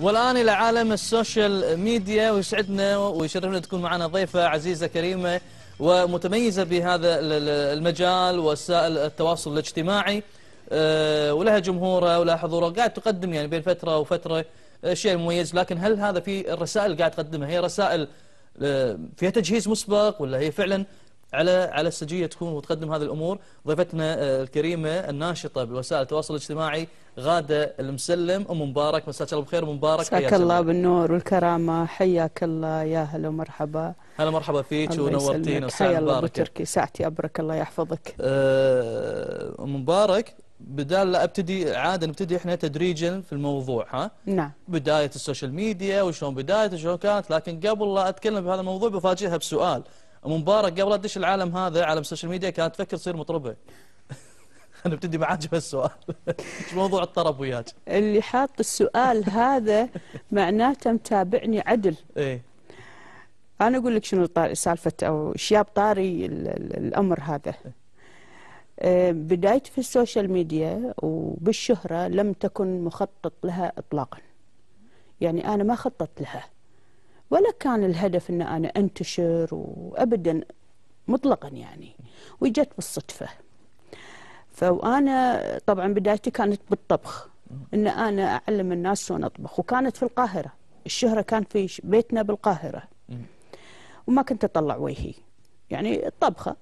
والآن إلى عالم السوشيال ميديا ويسعدنا ويشرفنا تكون معنا ضيفة عزيزة كريمة ومتميزة بهذا المجال وسائل التواصل الاجتماعي آه، ولها جمهورها ولها حضورها قاعد تقدم يعني بين فترة وفترة آه، شيء مميز لكن هل هذا في الرسائل قاعد تقدمها هي رسائل آه، فيها تجهيز مسبق ولا هي فعلا على على السجيه تكون وتقدم هذه الامور ضيفتنا آه، الكريمه الناشطه بوسائل التواصل الاجتماعي غاده المسلم ام مبارك مساك الله بخير ام مبارك مساك الله بالنور والكرامه حياك الله يا هلا ومرحبا هلا مرحبا فيك ونورتينا وساعة مباركة الله تركي ساعتي أبرك الله يحفظك آه، ام مبارك بدال لا ابتدي عاده نبتدي احنا تدريجا في الموضوع ها نعم بدايه السوشيال ميديا وشلون بدايته وشلون كانت لكن قبل لا اتكلم بهذا الموضوع بفاجئها بسؤال مبارك قبل ادش العالم هذا عالم السوشيال ميديا كانت تفكر تصير مطربه انا بتدي معاك بهالسؤال ايش موضوع الطرب وياك اللي حاط السؤال هذا معناته متابعني عدل ايه انا اقول لك شنو سالفه او شياب طاري الامر هذا آه، بدايتي في السوشيال ميديا وبالشهره لم تكن مخطط لها اطلاقا يعني انا ما خططت لها ولا كان الهدف ان انا انتشر وابدا مطلقا يعني وجت بالصدفه فانا طبعا بدايتي كانت بالطبخ ان انا اعلم الناس شلون اطبخ وكانت في القاهره الشهره كان في بيتنا بالقاهره وما كنت اطلع وجهي يعني الطبخه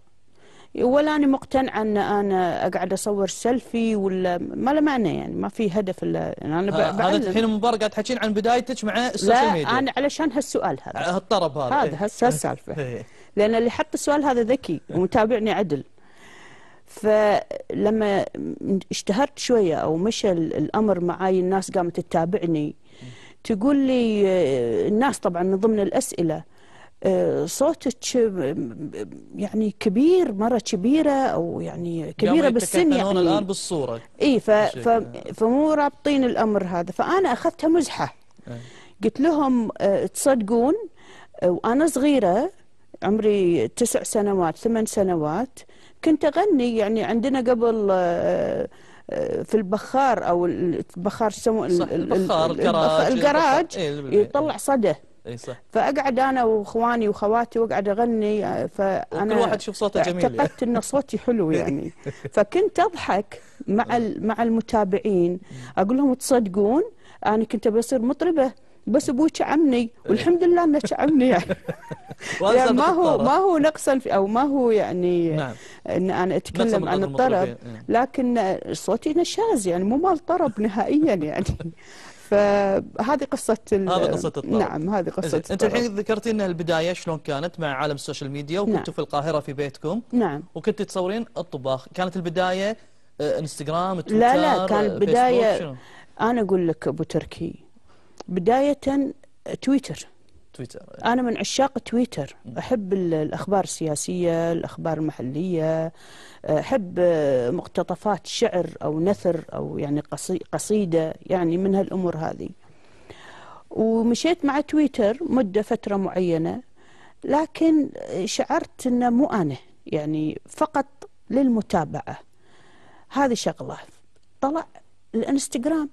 ولا أنا مقتنعة أن أنا أقعد أصور سيلفي ولا ما له معنى يعني ما في هدف إلا يعني أنا أنا بعلم الحين المباراة قاعد تحكين عن بدايتك مع السوشيال ميديا لا أنا علشان هالسؤال هذا هالطرب هذا هذا هسه إيه. السالفة إيه. لأن اللي حط السؤال هذا ذكي ومتابعني عدل فلما اشتهرت شوية أو مشى الأمر معاي الناس قامت تتابعني تقول لي الناس طبعا من ضمن الأسئلة صوتك يعني كبير مره كبيره او يعني كبيره يعني بالسن يعني الان بالصوره اي يعني. فمو رابطين الامر هذا فانا اخذتها مزحه قلت لهم آه، تصدقون آه، وانا صغيره عمري تسع سنوات ثمان سنوات كنت اغني يعني عندنا قبل آه، في البخار او البخار يسموه البخار الجراج يطلع صدى اي صح فاقعد انا واخواني واخواتي واقعد اغني آه، فانا كل واحد يشوف صوته جميل يعني. اعتقدت ان صوتي حلو يعني فكنت اضحك مع مع المتابعين اقول لهم تصدقون انا كنت بصير مطربه بس ابوي شعمني والحمد لله انه شعمني يعني يعني ما هو ما هو نقصا في او ما هو يعني نعم. ان انا اتكلم عن الطرب لكن صوتي نشاز يعني مو مال طرب نهائيا يعني فهذه قصة هذا قصة الطرد نعم هذه قصة الطرد أنت الحين ذكرتي أن البداية شلون كانت مع عالم السوشيال ميديا وكنتوا نعم. في القاهرة في بيتكم نعم وكنت تصورين الطباخ كانت البداية آه، انستغرام تويتر لا لا كانت البداية آه، أنا أقول لك أبو تركي بداية تويتر تويتر انا من عشاق تويتر احب الاخبار السياسيه الاخبار المحليه احب مقتطفات شعر او نثر او يعني قصيده يعني من هالامور هذه ومشيت مع تويتر مده فتره معينه لكن شعرت انه مو انا يعني فقط للمتابعه هذه شغله طلع الانستغرام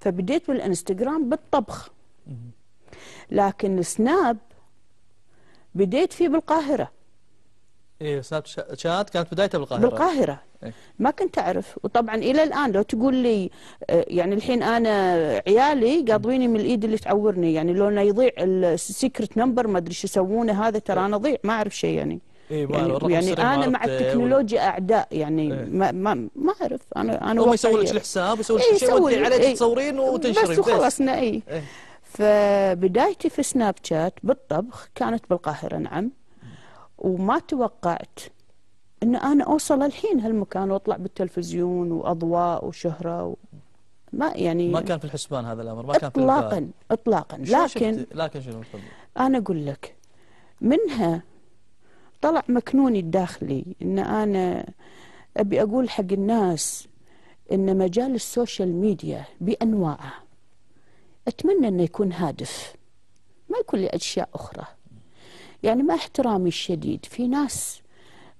فبديت بالانستغرام بالطبخ لكن سناب بديت فيه بالقاهرة ايه سناب شات كانت بدايتها بالقاهرة بالقاهرة إيه. ما كنت أعرف وطبعا إلى الآن لو تقول لي آه، يعني الحين أنا عيالي قاضيني من الإيد اللي تعورني يعني لو يضيع السيكرت نمبر ما أدري شو يسوونه هذا ترى إيه. أنا ضيع ما أعرف شيء يعني إيه يعني, يعني انا مع آه، التكنولوجيا و... اعداء يعني إيه ما ما ما اعرف انا انا هم يسوون لك يعني. الحساب يسوون لك شيء وانت عليك إيه تصورين وتنشرين بس وخلصنا اي إيه, إيه. فبدايتي في سناب شات بالطبخ كانت بالقاهرة نعم وما توقعت ان انا اوصل الحين هالمكان واطلع بالتلفزيون واضواء وشهرة و... ما يعني ما كان في الحسبان هذا الامر ما كان في اطلاقا اطلاقا لكن لكن شنو انا اقول لك منها طلع مكنوني الداخلي ان انا ابي اقول حق الناس ان مجال السوشيال ميديا بانواعه أتمنى أنه يكون هادف ما يكون لأشياء أخرى يعني ما احترامي الشديد في ناس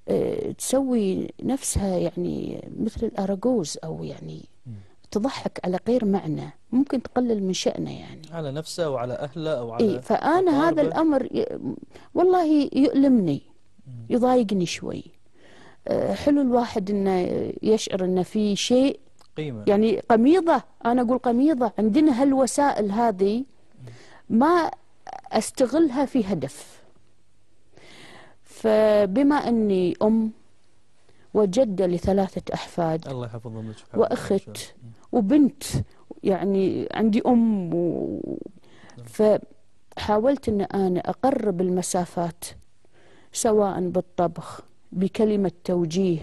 آه، تسوي نفسها يعني مثل الأراجوز أو يعني تضحك على غير معنى ممكن تقلل من شأنه يعني على نفسه وعلى أهله أو على إيه فأنا أقاربة. هذا الأمر ي... والله يؤلمني يضايقني شوي آه، حلو الواحد أنه يشعر أنه في شيء قيمة. يعني قميضة أنا أقول قميضة عندنا هالوسائل هذه ما أستغلها في هدف فبما أني أم وجدة لثلاثة أحفاد الله يحفظهم وأخت وبنت يعني عندي أم و... نعم. فحاولت أن أنا أقرب المسافات سواء بالطبخ بكلمة توجيه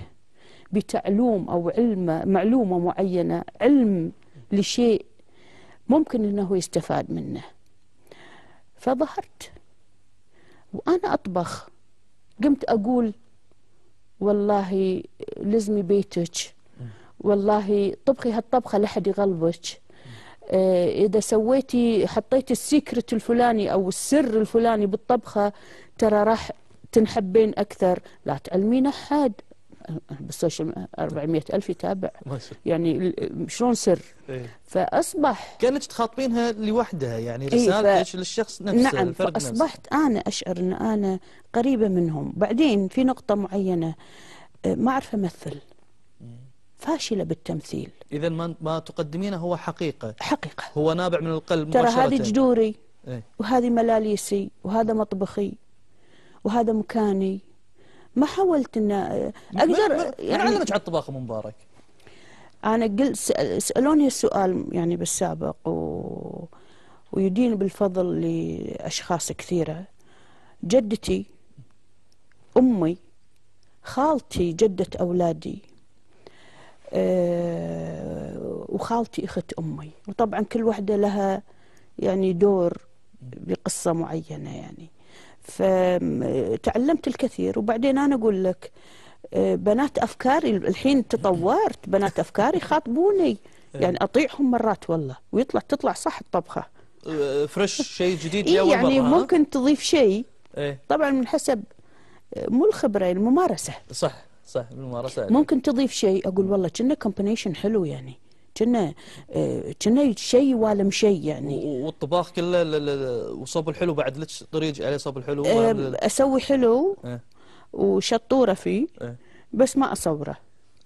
بتعلوم أو علم معلومة معينة علم لشيء ممكن أنه يستفاد منه فظهرت وأنا أطبخ قمت أقول والله لزمي بيتك والله طبخي هالطبخة لحد يغلبك آه، إذا سويتي حطيتي السيكرت الفلاني أو السر الفلاني بالطبخة ترى راح تنحبين أكثر لا تعلمين أحد بالسوشيال 400 ألف يتابع يعني شلون سر إيه؟ فأصبح كانت تخاطبينها لوحدها يعني إيه، رسالتك إيه للشخص نفسه نعم فأصبحت نفسه. أنا أشعر أن أنا قريبة منهم بعدين في نقطة معينة آه، ما أعرف أمثل إيه. فاشله بالتمثيل اذا ما ما تقدمينه هو حقيقه حقيقه هو نابع من القلب ترى هذه جذوري إيه؟ وهذه ملاليسي وهذا مطبخي وهذا مكاني ما حاولت ان اقدر من, يعني من علمك على الطباخ ام مبارك؟ انا قلت سالوني السؤال يعني بالسابق و ويدين بالفضل لاشخاص كثيره جدتي امي خالتي جده اولادي أه وخالتي اخت امي وطبعا كل واحده لها يعني دور بقصه معينه يعني فتعلمت الكثير وبعدين أنا أقول لك آه، بنات أفكاري الحين تطورت بنات أفكاري خاطبوني إيه. يعني أطيعهم مرات والله ويطلع تطلع صح الطبخة فريش آه، شيء جديد إيه يعني مرة ممكن تضيف شيء إيه. طبعا من حسب آه، مو الخبرة الممارسة صح صح الممارسة ممكن تضيف شيء أقول والله كنا كومبينيشن حلو يعني كنا آه، كنا شيء ولا شيء يعني والطباخ كله وصب الحلو بعد لك طريق عليه صب الحلو آه، اسوي حلو إيه. وشطوره فيه إيه. بس ما اصوره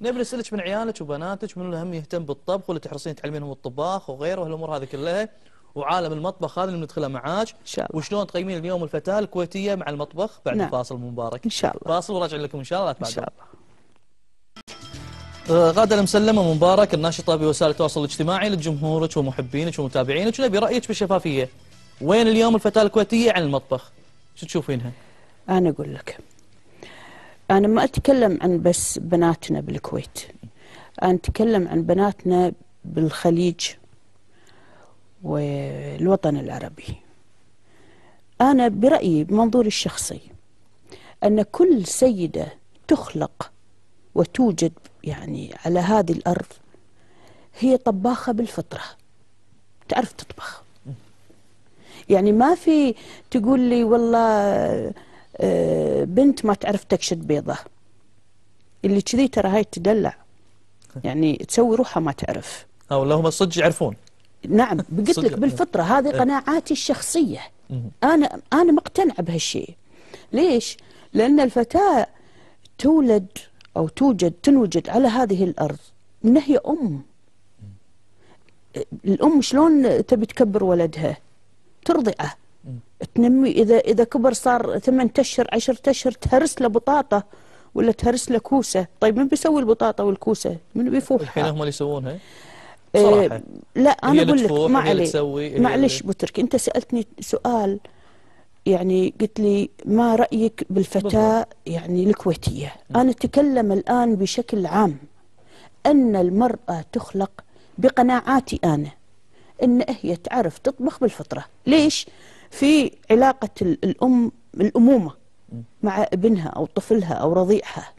نبي نسالك من عيالك وبناتك من الهم يهتم بالطبخ ولا تحرصين تعلمينهم الطباخ وغيره والامور هذه كلها وعالم المطبخ هذا اللي بندخله معاك ان شاء الله وشلون تقيمين اليوم الفتاه الكويتيه مع المطبخ بعد نعم. فاصل المبارك ان شاء الله فاصل وراجع لكم ان شاء الله ان شاء الله آه، غادة المسلمة مبارك الناشطة بوسائل التواصل الاجتماعي لجمهورك ومحبينك ومتابعينك ونبي رأيك بالشفافية وين اليوم الفتاة الكويتية عن المطبخ شو تشوفينها؟ أنا أقول لك أنا ما أتكلم عن بس بناتنا بالكويت أنا أتكلم عن بناتنا بالخليج والوطن العربي أنا برأيي بمنظوري الشخصي أن كل سيدة تخلق وتوجد يعني على هذه الأرض هي طباخة بالفطرة تعرف تطبخ يعني ما في تقول لي والله آه، بنت ما تعرف تكشد بيضة اللي كذي ترى هاي تدلع يعني تسوي روحها ما تعرف أو آه، اللهم الصدق يعرفون نعم قلت لك بالفطرة إيه. هذه إيه. قناعاتي الشخصية أنا أنا مقتنعة بهالشيء ليش؟ لأن الفتاة تولد أو توجد تنوجد على هذه الأرض إن هي أم الأم شلون تبي تكبر ولدها ترضعه تنمي إذا إذا كبر صار ثمان أشهر عشر أشهر تهرس له بطاطا ولا تهرس له كوسة طيب من بيسوي البطاطا والكوسة من بيفوحها الحين هم اللي يسوونها إيه، صراحة. لا انا اقول لك ما عليك معلش بو تركي انت سالتني سؤال يعني قلت لي ما رأيك بالفتاة يعني الكويتية نعم. أنا أتكلم الآن بشكل عام أن المرأة تخلق بقناعاتي أنا أن هي تعرف تطبخ بالفطرة ليش؟ في علاقة الأم الأمومة مع ابنها أو طفلها أو رضيعها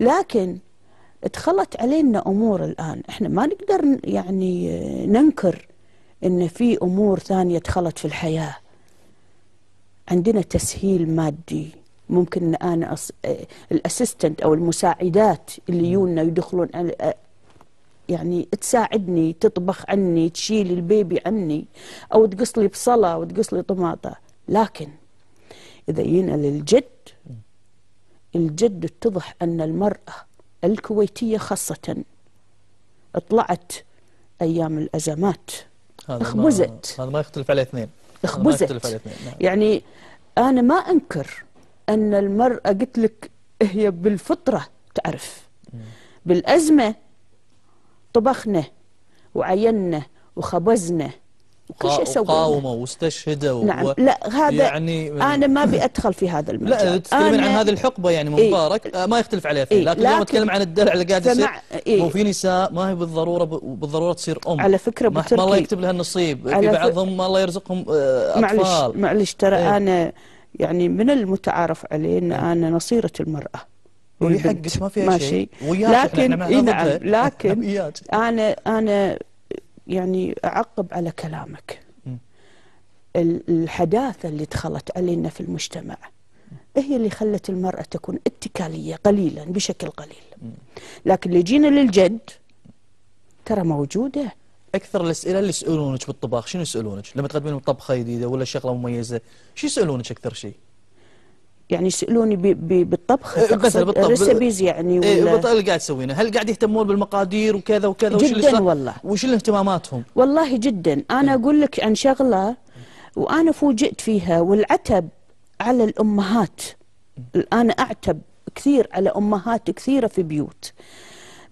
لكن ادخلت علينا أمور الآن احنا ما نقدر يعني ننكر أن في أمور ثانية دخلت في الحياة عندنا تسهيل مادي ممكن ان انا أص... آه، الاسيستنت او المساعدات اللي يونا يدخلون آه، آه، يعني تساعدني تطبخ عني تشيل البيبي عني او تقص لي بصله وتقص لي طماطه لكن اذا جينا للجد الجد اتضح ان المراه الكويتيه خاصه طلعت ايام الازمات اخبزت هذا ما يختلف عليه اثنين آه، اخبزت نعم. يعني أنا ما أنكر أن المرأة قلت لك هي بالفطرة تعرف بالأزمة طبخنا وعينا وخبزنا وكل شيء سووه قاومه واستشهد نعم لا هذا يعني انا ما ابي ادخل في هذا المجال لا تتكلمين عن هذه الحقبه يعني إيه. مبارك إيه؟ ما يختلف عليها فيه إيه؟ لكن لما اتكلم عن الدلع اللي قاعد يصير إيه؟ وفي نساء ما هي بالضروره ب... بالضروره تصير ام على فكره ما الله يكتب لها النصيب في بعضهم الله يرزقهم آه، اطفال معلش معلش ترى إيه؟ انا يعني من المتعارف عليه ان إيه. انا نصيره المراه ولي حقك ما فيها شيء ماشي لكن إيه نعم لكن انا انا يعني أعقب على كلامك الحداثة اللي دخلت علينا في المجتمع هي اللي خلت المرأة تكون اتكالية قليلا بشكل قليل لكن اللي جينا للجد ترى موجودة أكثر الأسئلة اللي يسألونك بالطباخ شنو يسألونك لما تقدمين طبخة جديدة ولا شغلة مميزة شو يسألونك أكثر شيء يعني يسالوني بالطبخ إيه، الريسبيز إيه، يعني إيه، ولا اللي قاعد تسوينه هل قاعد يهتمون بالمقادير وكذا وكذا جدا وش والله وش اهتماماتهم والله جدا انا اقول لك عن شغله وانا فوجئت فيها والعتب على الامهات انا اعتب كثير على امهات كثيره في بيوت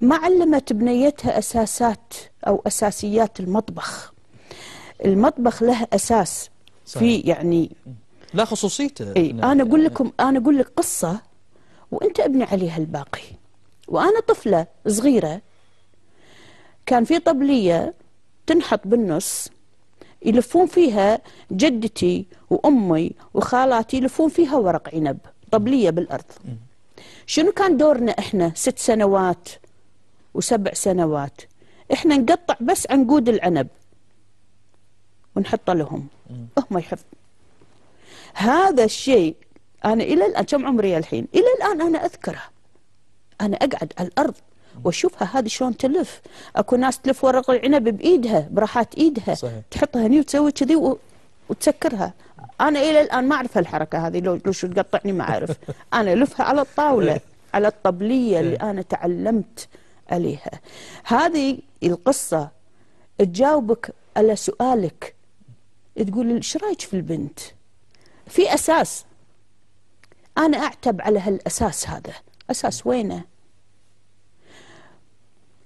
ما علمت بنيتها اساسات او اساسيات المطبخ المطبخ له اساس صحيح. في يعني لا خصوصيته اي انا اقول لكم انا اقول لك قصه وانت ابني عليها الباقي وانا طفله صغيره كان في طبليه تنحط بالنص يلفون فيها جدتي وامي وخالاتي يلفون فيها ورق عنب طبليه بالارض شنو كان دورنا احنا ست سنوات وسبع سنوات احنا نقطع بس عنقود العنب ونحطه لهم هم يحفظ هذا الشيء أنا إلى الآن كم عمري الحين إلى الآن أنا أذكره أنا أقعد على الأرض واشوفها هذه شلون تلف اكو ناس تلف ورق العنب بايدها براحات ايدها صحيح. تحطها هني وتسوي كذي و... وتسكرها انا الى الان ما اعرف الحركه هذه لو لو شو تقطعني ما اعرف انا الفها على الطاوله إيه. على الطبليه اللي إيه. انا تعلمت عليها هذه القصه تجاوبك على سؤالك تقول ايش رايك في البنت؟ في أساس أنا أعتب على هالأساس هذا أساس وينه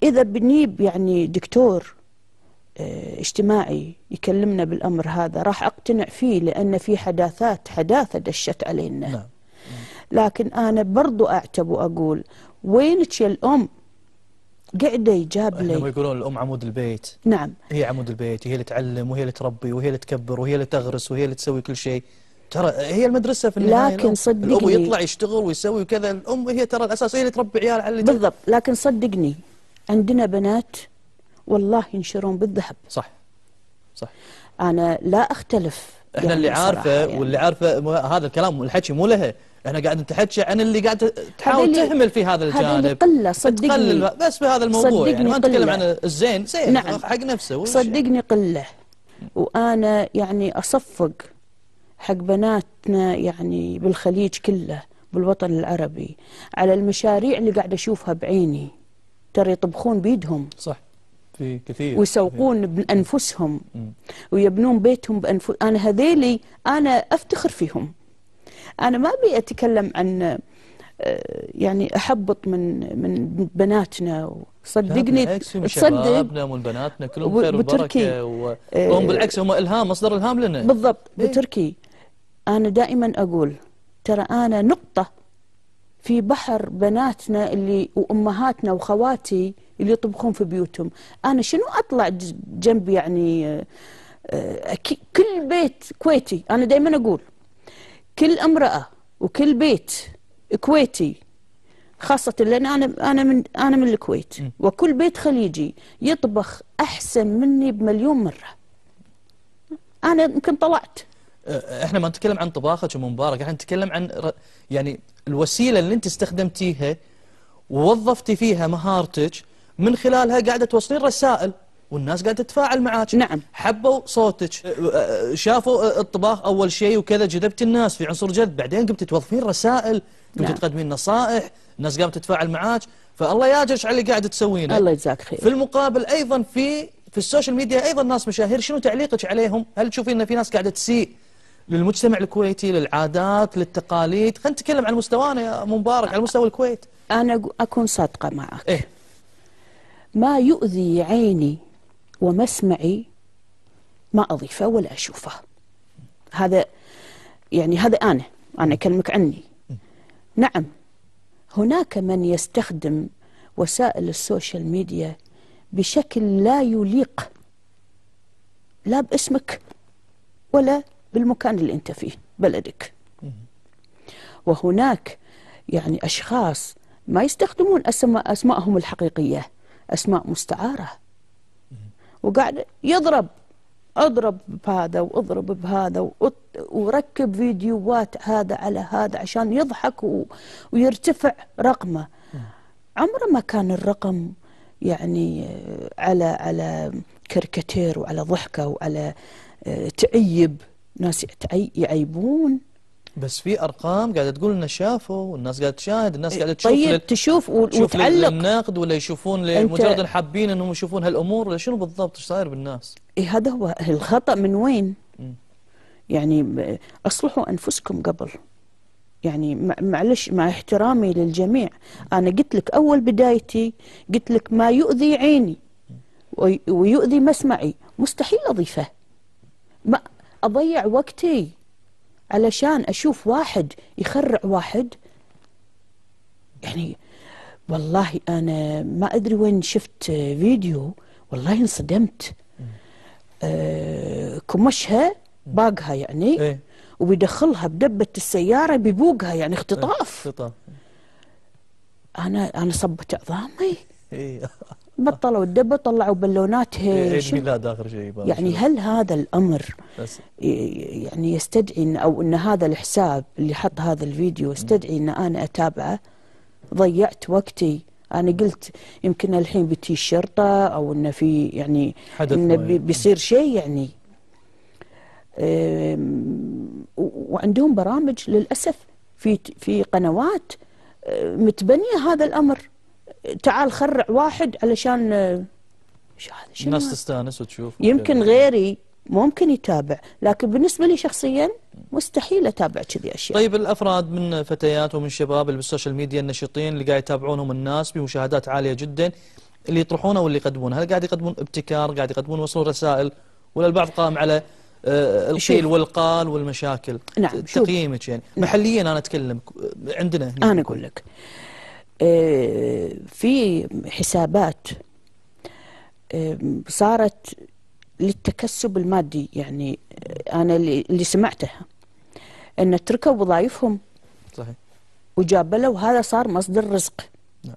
إذا بنيب يعني دكتور آه، اجتماعي يكلمنا بالأمر هذا راح أقتنع فيه لأن في حداثات حداثة دشت علينا نعم. لكن أنا برضو أعتب وأقول وينك يا الأم قاعدة يجاب لي هم يقولون الأم عمود البيت نعم هي عمود البيت وهي اللي تعلم وهي اللي تربي وهي اللي تكبر وهي اللي تغرس وهي اللي تسوي كل شيء ترى هي المدرسه في النهايه لكن نعم. صدقني الابو يطلع يشتغل ويسوي وكذا الام هي ترى الاساس هي اللي تربي عيال على اللي بالضبط لكن صدقني عندنا بنات والله ينشرون بالذهب صح صح انا لا اختلف احنا يعني اللي عارفه يعني. واللي عارفه هذا الكلام والحكي مو لها احنا قاعد نتحكي عن اللي قاعد تحاول تهمل في هذا الجانب هذا قله صدقني بس بهذا الموضوع يعني ما نتكلم عن الزين زين نعم. حق نفسه يعني؟ صدقني قله وانا يعني اصفق حق بناتنا يعني بالخليج كله بالوطن العربي على المشاريع اللي قاعد أشوفها بعيني ترى يطبخون بيدهم صح في كثير ويسوقون بأنفسهم ويبنون بيتهم بانفس أنا هذيلي أنا أفتخر فيهم أنا ما أبي أتكلم عن آه، يعني احبط من من بناتنا صدقني تصدق شبابنا ومن بناتنا كلهم خير وبركه وهم آه، بالعكس هم الهام مصدر الهام لنا بالضبط إيه. بتركي أنا دائما أقول ترى أنا نقطة في بحر بناتنا اللي وأمهاتنا وخواتي اللي يطبخون في بيوتهم أنا شنو أطلع جنب يعني آه، كل بيت كويتي أنا دائما أقول كل امرأة وكل بيت كويتي خاصة لأن أنا أنا من أنا من الكويت وكل بيت خليجي يطبخ أحسن مني بمليون مرة أنا يمكن طلعت آه، احنا ما نتكلم عن طباخك ومبارك احنا نتكلم عن يعني الوسيله اللي انت استخدمتيها ووظفتي فيها مهارتك من خلالها قاعده توصلين رسائل والناس قاعده تتفاعل معاك نعم حبوا صوتك آه، آه، شافوا الطباخ اول شيء وكذا جذبت الناس في عنصر جذب بعدين قمت توظفين رسائل قمت نعم. تقدمين نصائح الناس قامت تتفاعل معاك فالله ياجرش على اللي قاعده تسوينه الله يجزاك خير في المقابل ايضا في في السوشيال ميديا ايضا ناس مشاهير شنو تعليقك عليهم هل تشوفين ان في ناس قاعده تسيء للمجتمع الكويتي للعادات للتقاليد خلينا نتكلم على مستوانا يا ابو مبارك على مستوى الكويت انا اكون صادقه معك إيه؟ ما يؤذي عيني ومسمعي ما اضيفه ولا اشوفه هذا يعني هذا انا انا اكلمك عني نعم هناك من يستخدم وسائل السوشيال ميديا بشكل لا يليق لا باسمك ولا بالمكان اللي أنت فيه بلدك وهناك يعني أشخاص ما يستخدمون أسماء أسماءهم الحقيقية أسماء مستعارة وقاعد يضرب اضرب بهذا واضرب بهذا وركب فيديوهات هذا على هذا عشان يضحك ويرتفع رقمه عمره ما كان الرقم يعني على على كركتير وعلى ضحكه وعلى آه، تعيب ناس يعيبون بس في ارقام قاعده تقول انه شافوا والناس قاعده تشاهد الناس إيه، قاعده تشوف طيب لل... تشوف وتعلق النقد ولا يشوفون مجرد انت... حابين انهم يشوفون هالامور ولا شنو بالضبط ايش صاير بالناس؟ اي هذا هو الخطا من وين؟ م. يعني اصلحوا انفسكم قبل يعني معلش مع احترامي للجميع انا قلت لك اول بدايتي قلت لك ما يؤذي عيني ويؤذي مسمعي مستحيل اضيفه ما أضيع وقتي علشان أشوف واحد يخرع واحد يعني والله أنا ما أدري وين شفت فيديو والله انصدمت آه كمشها باقها يعني إيه. وبيدخلها بدبة السيارة بيبوقها يعني إيه، اختطاف اختطاف أنا أنا صبت عظامي إيه. بطلوا الدبه طلعوا بالونات إيه، عيد ميلاد اخر شيء يعني هل هذا الامر بس. يعني يستدعي إن او ان هذا الحساب اللي حط هذا الفيديو يستدعي ان انا اتابعه ضيعت وقتي انا قلت يمكن الحين بتي الشرطه او انه في يعني انه بيصير شيء يعني وعندهم برامج للاسف في في قنوات أه، متبنيه هذا الامر تعال خرع واحد علشان آه، الناس تستانس وتشوف يمكن غيري ممكن يتابع لكن بالنسبة لي شخصيا مستحيل أتابع كذي أشياء طيب الأفراد من فتيات ومن شباب اللي بالسوشيال ميديا النشيطين اللي قاعد يتابعونهم الناس بمشاهدات عالية جدا اللي يطرحونه واللي يقدمونه هل قاعد يقدمون ابتكار قاعد يقدمون وصول رسائل ولا البعض قائم على آه، القيل والقال والمشاكل نعم تقييمك يعني نعم. محليا أنا أتكلم عندنا هنا أنا أقول لك آه، في حسابات آه، صارت للتكسب المادي يعني انا اللي سمعتها ان تركوا وظائفهم صحيح وجابلوا هذا صار مصدر رزق نعم.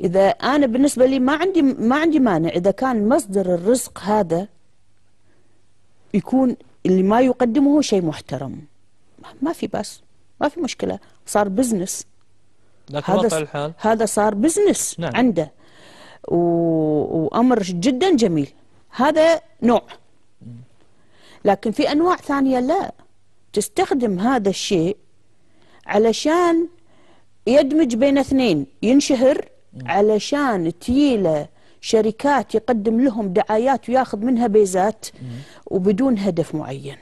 اذا انا بالنسبه لي ما عندي ما عندي مانع اذا كان مصدر الرزق هذا يكون اللي ما يقدمه شيء محترم ما في بس ما في مشكله صار بزنس لكن هذا الحال هذا صار بزنس نعم. عنده و... وامر جدا جميل هذا نوع لكن في انواع ثانيه لا تستخدم هذا الشيء علشان يدمج بين اثنين ينشهر علشان تيلة شركات يقدم لهم دعايات وياخذ منها بيزات وبدون هدف معين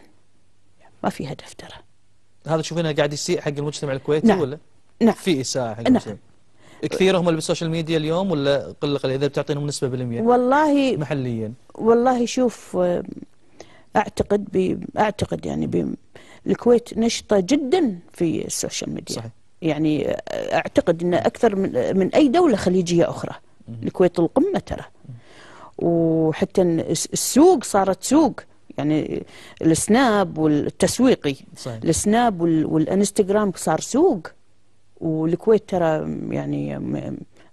ما في هدف ترى هذا تشوفينه قاعد يسيء حق المجتمع الكويتي نعم. ولا؟ نعم في إساءة حق نعم. كثير هم اللي بالسوشيال ميديا اليوم ولا قله قليله اذا بتعطينهم نسبه بالمئه والله محليا والله شوف آه، اعتقد بي اعتقد يعني بي الكويت نشطه جدا في السوشيال ميديا صحيح. يعني آه، اعتقد ان اكثر من, من اي دوله خليجيه اخرى الكويت القمه ترى وحتى السوق صارت سوق يعني السناب والتسويقي صحيح. السناب والانستغرام صار سوق والكويت ترى يعني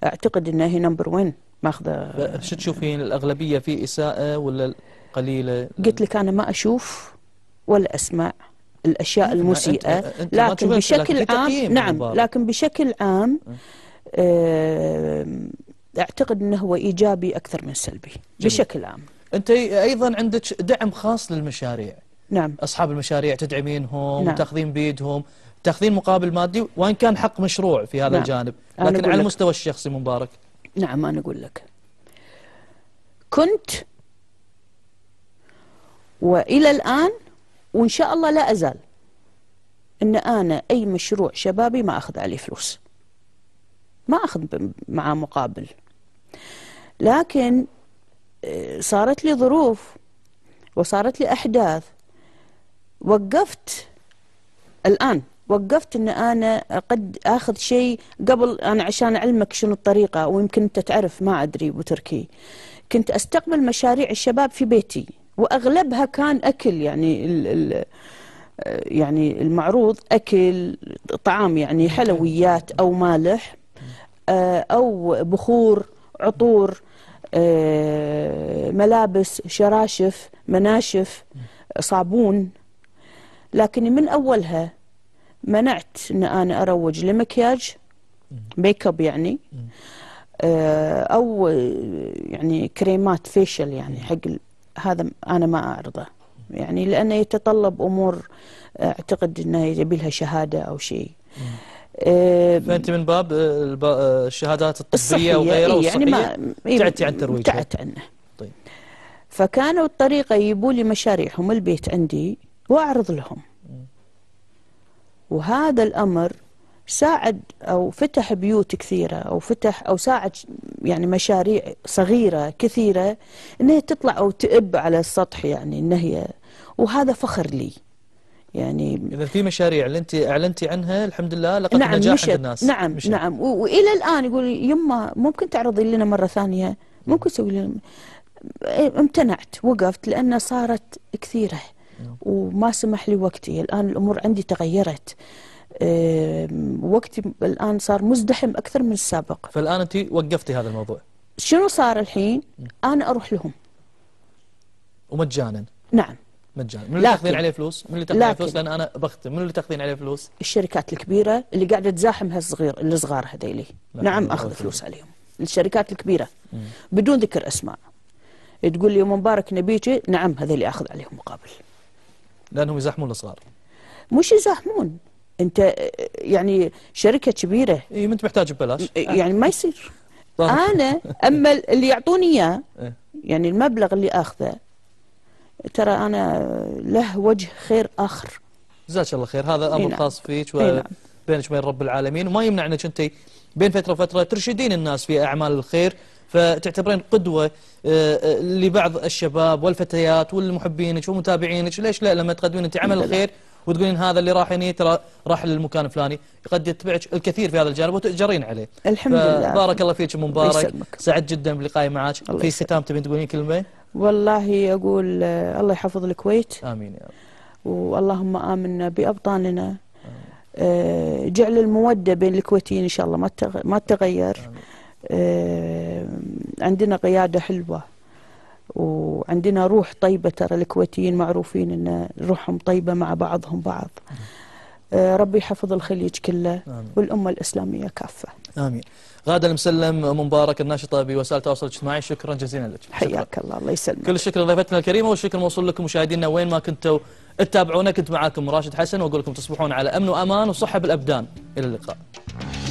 اعتقد انها هي نمبر 1 ماخذه شو تشوفين الاغلبيه في اساءه ولا قليله؟ قلت لك انا ما اشوف ولا اسمع الاشياء المسيئه أنت أنت لكن بشكل لكن عام نعم لكن بشكل عام أه. آه، اعتقد انه هو ايجابي اكثر من سلبي جميل. بشكل عام انت ايضا عندك دعم خاص للمشاريع نعم اصحاب المشاريع تدعمينهم نعم. تاخذين بيدهم تاخذين مقابل مادي وان كان حق مشروع في هذا نعم. الجانب لكن على المستوى الشخصي مبارك نعم انا اقول لك كنت والى الان وان شاء الله لا ازال ان انا اي مشروع شبابي ما اخذ عليه فلوس ما اخذ مع مقابل لكن آه، صارت لي ظروف وصارت لي احداث وقفت الان وقفت ان انا قد اخذ شيء قبل انا عشان اعلمك شنو الطريقه ويمكن انت تعرف ما ادري ابو تركي كنت استقبل مشاريع الشباب في بيتي واغلبها كان اكل يعني الـ الـ يعني المعروض اكل طعام يعني حلويات او مالح آه، او بخور عطور آه، ملابس شراشف مناشف صابون لكن من اولها منعت ان انا اروج لمكياج ميك اب يعني آه، او آه، يعني كريمات فيشل يعني حق هذا انا ما اعرضه يعني لانه يتطلب امور آه، اعتقد انه يبي لها شهاده او شيء فانت من باب الشهادات الطبيه وغيره إيه يعني ما ابتعدتي إيه، عن ترويجها ابتعدت عنه طيب فكانوا الطريقه يجيبوا لي مشاريعهم البيت عندي واعرض لهم وهذا الأمر ساعد أو فتح بيوت كثيرة أو فتح أو ساعد يعني مشاريع صغيرة كثيرة إنها تطلع أو تئب على السطح يعني إن هي وهذا فخر لي يعني إذا في مشاريع اللي أنت أعلنتي عنها الحمد لله لقت نعم نجاح مشت. عند الناس نعم مشت. نعم وإلى الآن يقول يما ممكن تعرضي لنا مرة ثانية ممكن تسوي لنا امتنعت وقفت لأن صارت كثيرة وما سمح لي وقتي الآن الأمور عندي تغيرت وقتي الآن صار مزدحم أكثر من السابق فالآن أنت وقفتي هذا الموضوع شنو صار الحين أنا أروح لهم ومجانا نعم مجانا من اللي تاخذين عليه فلوس من اللي تاخذين عليه فلوس لان انا بختم من اللي تاخذين عليه فلوس الشركات الكبيره اللي قاعده تزاحم هالصغير الصغار هذيلي نعم اخذ فلوس عليهم الشركات الكبيره مم. بدون ذكر اسماء تقول لي يوم مبارك نبيك نعم هذيلي اخذ عليهم مقابل لانهم يزاحمون الصغار مش يزاحمون انت يعني شركه كبيره اي انت محتاج ببلاش إيه، يعني ما يصير طيب. انا اما اللي يعطوني اياه إيه. يعني المبلغ اللي اخذه ترى انا له وجه خير اخر جزاك الله خير هذا امر نعم. خاص فيك إيه، نعم. وبينك وبين رب العالمين وما يمنع انك انت بين فتره وفتره ترشدين الناس في اعمال الخير فتعتبرين قدوة آه، آه، لبعض الشباب والفتيات والمحبينك ومتابعينك ليش لا لما تقدمين أنت عمل الخير وتقولين هذا اللي راح هني ترى راح للمكان الفلاني قد يتبعك الكثير في هذا الجانب وتؤجرين عليه الحمد لله بارك الله فيك مبارك سعد جدا بلقائي معك في ختام تبين تقولين كلمه والله اقول آه، الله يحفظ الكويت امين يا رب واللهم امنا بابطاننا جعل الموده بين الكويتيين ان شاء الله ما ما تغير آمين. آه، عندنا قيادة حلوة وعندنا روح طيبة ترى الكويتيين معروفين أن روحهم طيبة مع بعضهم بعض آه، ربي يحفظ الخليج كله آمين. والأمة الإسلامية كافة آمين غادة المسلم مبارك الناشطة بوسائل التواصل الاجتماعي شكرا جزيلا لك حياك الله الله يسلمك كل الشكر لضيفتنا الكريمة والشكر موصول لكم مشاهدينا وين ما كنتوا تتابعونا كنت معاكم راشد حسن وأقول لكم تصبحون على أمن وأمان وصحة بالأبدان إلى اللقاء